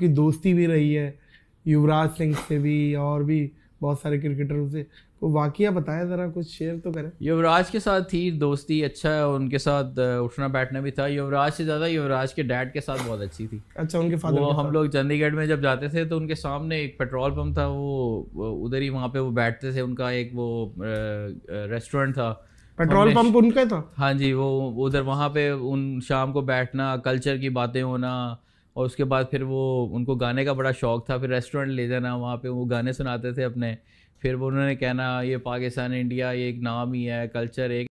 की दोस्ती भी रही है युवराज सिंह से भी और भी बहुत सारे क्रिकेटरों से तो वाक्य बताएं ज़रा कुछ शेयर तो करें युवराज के साथ थी दोस्ती अच्छा है उनके साथ उठना बैठना भी था युवराज से ज़्यादा युवराज के डैड के साथ बहुत अच्छी थी अच्छा उनके फादर वो हम लोग चंडीगढ़ में जब जाते थे तो उनके सामने एक पेट्रोल पम्प था वो उधर ही वहाँ पे वो बैठते थे उनका एक वो रेस्टोरेंट था पेट्रोल पंप उनका था हाँ जी वो उधर वहाँ पे उन शाम को बैठना कल्चर की बातें होना और उसके बाद फिर वो उनको गाने का बड़ा शौक़ था फिर रेस्टोरेंट ले जाना वहाँ पे वो गाने सुनाते थे अपने फिर वो उन्होंने कहना ये पाकिस्तान इंडिया ये एक नाम ही है कल्चर एक